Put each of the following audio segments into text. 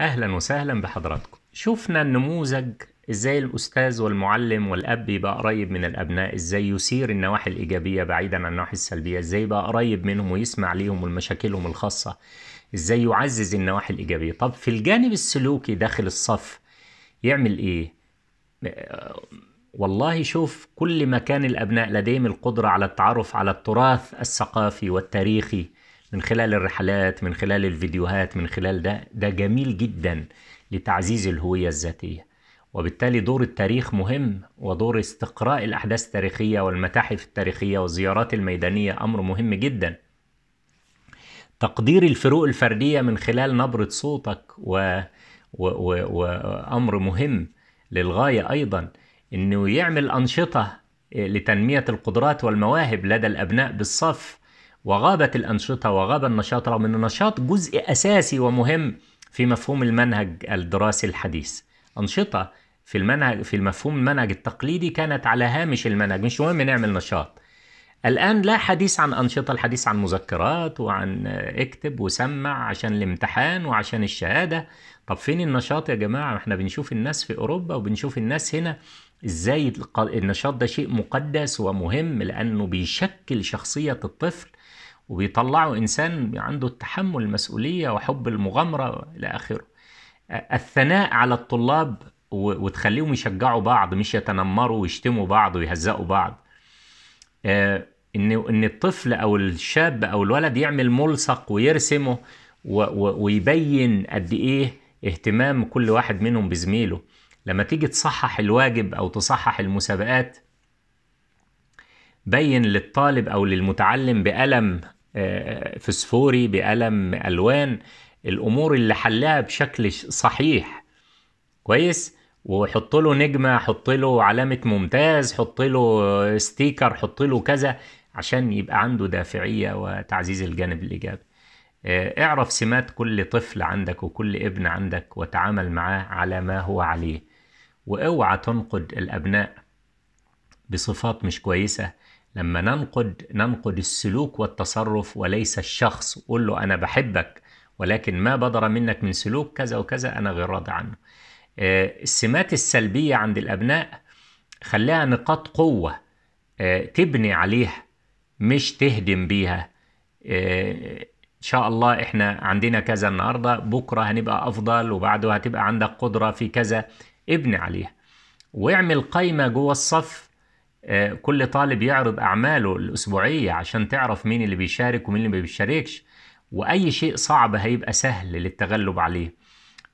أهلا وسهلا بحضراتكم شفنا النموذج إزاي الأستاذ والمعلم والأب يبقى قريب من الأبناء إزاي يثير النواحي الإيجابية بعيدا عن النواحي السلبية إزاي يبقى قريب منهم ويسمع ليهم والمشاكلهم الخاصة إزاي يعزز النواحي الإيجابية طب في الجانب السلوكي داخل الصف يعمل إيه والله شوف كل ما كان الأبناء لديهم القدرة على التعرف على التراث الثقافي والتاريخي من خلال الرحلات من خلال الفيديوهات من خلال ده ده جميل جدا لتعزيز الهوية الذاتية وبالتالي دور التاريخ مهم ودور استقراء الأحداث التاريخية والمتاحف التاريخية والزيارات الميدانية أمر مهم جدا تقدير الفروق الفردية من خلال نبرة صوتك و... و... و... وأمر مهم للغاية أيضا أنه يعمل أنشطة لتنمية القدرات والمواهب لدى الأبناء بالصف وغابت الأنشطة وغاب النشاط رغم أن النشاط جزء أساسي ومهم في مفهوم المنهج الدراسي الحديث أنشطة في المنهج في المفهوم المنهج التقليدي كانت على هامش المنهج مش مهم نعمل نشاط الآن لا حديث عن أنشطة الحديث عن مذكرات وعن اكتب وسمع عشان الامتحان وعشان الشهادة طب فين النشاط يا جماعة احنا بنشوف الناس في أوروبا وبنشوف الناس هنا ازاي النشاط ده شيء مقدس ومهم لأنه بيشكل شخصية الطفل وبيطلعوا إنسان عنده التحمل المسؤولية وحب المغامرة إلى آخره الثناء على الطلاب وتخليهم يشجعوا بعض مش يتنمروا ويشتموا بعض ويهزقوا بعض آه، ان ان الطفل او الشاب او الولد يعمل ملصق ويرسمه ويبين قد ايه اهتمام كل واحد منهم بزميله لما تيجي تصحح الواجب او تصحح المسابقات بين للطالب او للمتعلم بألم آه، فسفوري بقلم الوان الامور اللي حلاها بشكل صحيح كويس وحط له نجمه حط له علامه ممتاز حط له ستيكر حط له كذا عشان يبقى عنده دافعيه وتعزيز الجانب الايجابي آه، اعرف سمات كل طفل عندك وكل ابن عندك وتعامل معاه على ما هو عليه واوعى تنقد الابناء بصفات مش كويسه لما ننقد ننقد السلوك والتصرف وليس الشخص قل له أنا بحبك ولكن ما بدر منك من سلوك كذا وكذا أنا غير راضي عنه آه، السمات السلبية عند الأبناء خليها نقاط قوة آه، تبني عليها مش تهدم بيها آه، ان شاء الله احنا عندنا كذا النهارده بكره هنبقى افضل وبعده هتبقى عندك قدره في كذا ابني عليها واعمل قايمه جوه الصف آه، كل طالب يعرض أعماله الأسبوعية عشان تعرف مين اللي بيشارك ومين اللي ما بيشاركش وأي شيء صعب هيبقى سهل للتغلب عليه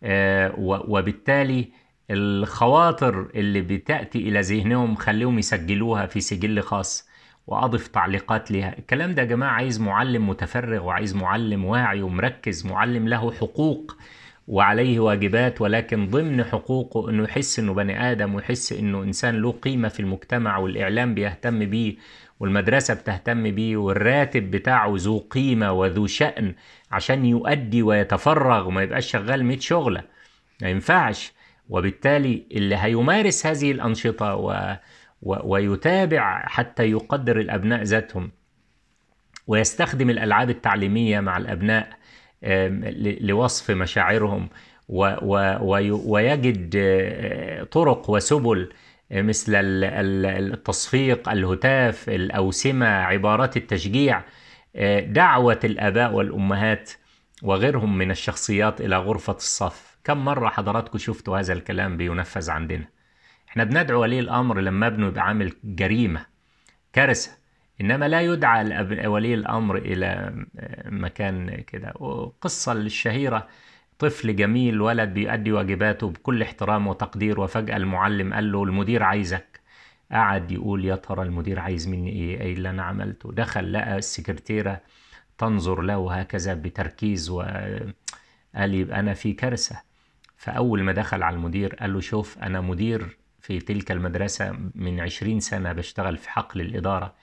آه، وبالتالي الخواطر اللي بتأتي إلى ذهنهم خليهم يسجلوها في سجل خاص وأضف تعليقات ليها الكلام ده يا جماعة عايز معلم متفرغ وعايز معلم واعي ومركز معلم له حقوق وعليه واجبات ولكن ضمن حقوقه انه يحس انه بني ادم ويحس انه انسان له قيمه في المجتمع والاعلام بيهتم بيه والمدرسه بتهتم بيه والراتب بتاعه ذو قيمه وذو شان عشان يؤدي ويتفرغ وما يبقاش شغال 100 شغله ما ينفعش وبالتالي اللي هيمارس هذه الانشطه و... و... ويتابع حتى يقدر الابناء ذاتهم ويستخدم الالعاب التعليميه مع الابناء لوصف مشاعرهم ويجد آه، طرق وسبل آه، مثل التصفيق الهتاف الاوسمه عبارات التشجيع آه، دعوه الاباء والامهات وغيرهم من الشخصيات الى غرفه الصف كم مره حضراتكم شفتوا هذا الكلام بينفذ عندنا احنا بندعو ولي الامر لما ابنه يبقى عامل جريمه كارثه إنما لا يدعى ولي الأمر إلى آه، مكان كده وقصة الشهيرة طفل جميل ولد بيؤدي واجباته بكل احترام وتقدير وفجأة المعلم قال له المدير عايزك قعد يقول يا ترى المدير عايز مني ايه ايه اللي انا عملته دخل لقى السكرتيره تنظر له هكذا بتركيز وقال آه، يبقى انا في كارثه فاول ما دخل على المدير قال له شوف انا مدير في تلك المدرسه من عشرين سنه بشتغل في حقل الاداره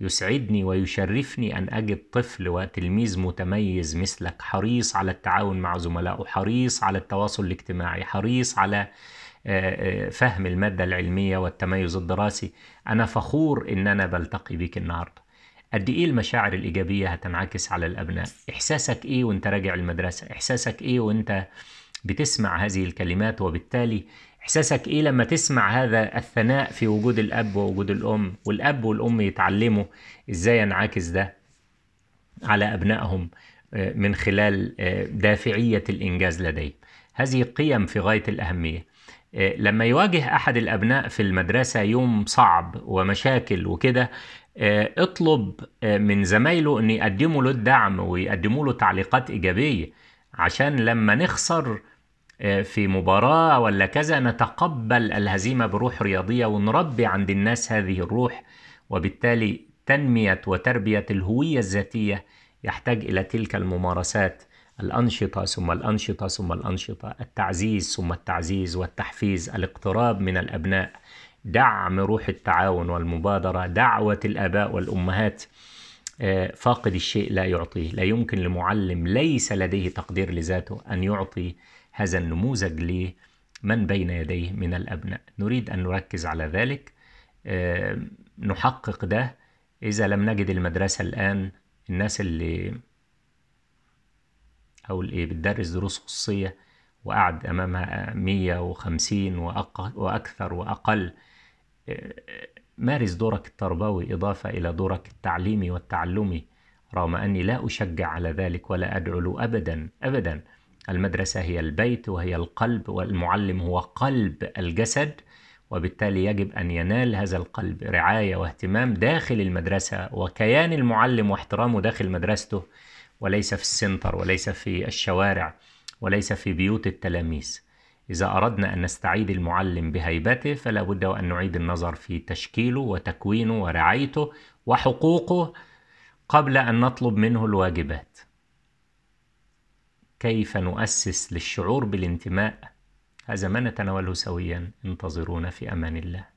يسعدني ويشرفني أن أجد طفل وتلميذ متميز مثلك حريص على التعاون مع زملائه حريص على التواصل الاجتماعي حريص على آه، آه، فهم المادة العلمية والتميز الدراسي أنا فخور إن أنا بلتقي بك النهاردة قد إيه المشاعر الإيجابية هتنعكس على الأبناء إحساسك إيه وإنت راجع المدرسة إحساسك إيه وإنت بتسمع هذه الكلمات وبالتالي احساسك ايه لما تسمع هذا الثناء في وجود الاب ووجود الام والاب والام يتعلموا ازاي ينعكس ده على ابنائهم آه، من خلال آه، دافعيه الانجاز لديهم هذه قيم في غايه الاهميه آه، لما يواجه احد الابناء في المدرسه يوم صعب ومشاكل وكده اطلب من زمايله ان يقدموا له الدعم ويقدموا له تعليقات ايجابيه عشان لما نخسر في مباراة ولا كذا نتقبل الهزيمة بروح رياضية ونربي عند الناس هذه الروح وبالتالي تنمية وتربية الهوية الذاتية يحتاج إلى تلك الممارسات الأنشطة ثم الأنشطة ثم الأنشطة التعزيز ثم التعزيز والتحفيز الاقتراب من الأبناء دعم روح التعاون والمبادرة دعوة الآباء والأمهات آه، فاقد الشيء لا يعطيه لا يمكن لمعلم ليس لديه تقدير لذاته أن يعطي هذا النموذج لمن بين يديه من الأبناء نريد أن نركز على ذلك آه، نحقق ده إذا لم نجد المدرسة الآن الناس اللي أو اللي بتدرس دروس خصوصية وقعد أمامها 150 وأكثر وأقل آه، مارس دورك التربوي إضافة إلى دورك التعليمي والتعلمي رغم أني لا أشجع على ذلك ولا أدعو له أبدا أبدا المدرسة هي البيت وهي القلب والمعلم هو قلب الجسد وبالتالي يجب أن ينال هذا القلب رعاية واهتمام داخل المدرسة وكيان المعلم واحترامه داخل مدرسته وليس في السنتر وليس في الشوارع وليس في بيوت التلاميذ إذا أردنا أن نستعيد المعلم بهيبته فلا بد وأن نعيد النظر في تشكيله وتكوينه ورعايته وحقوقه قبل أن نطلب منه الواجبات كيف نؤسس للشعور بالانتماء هذا ما نتناوله سويا انتظرونا في امان الله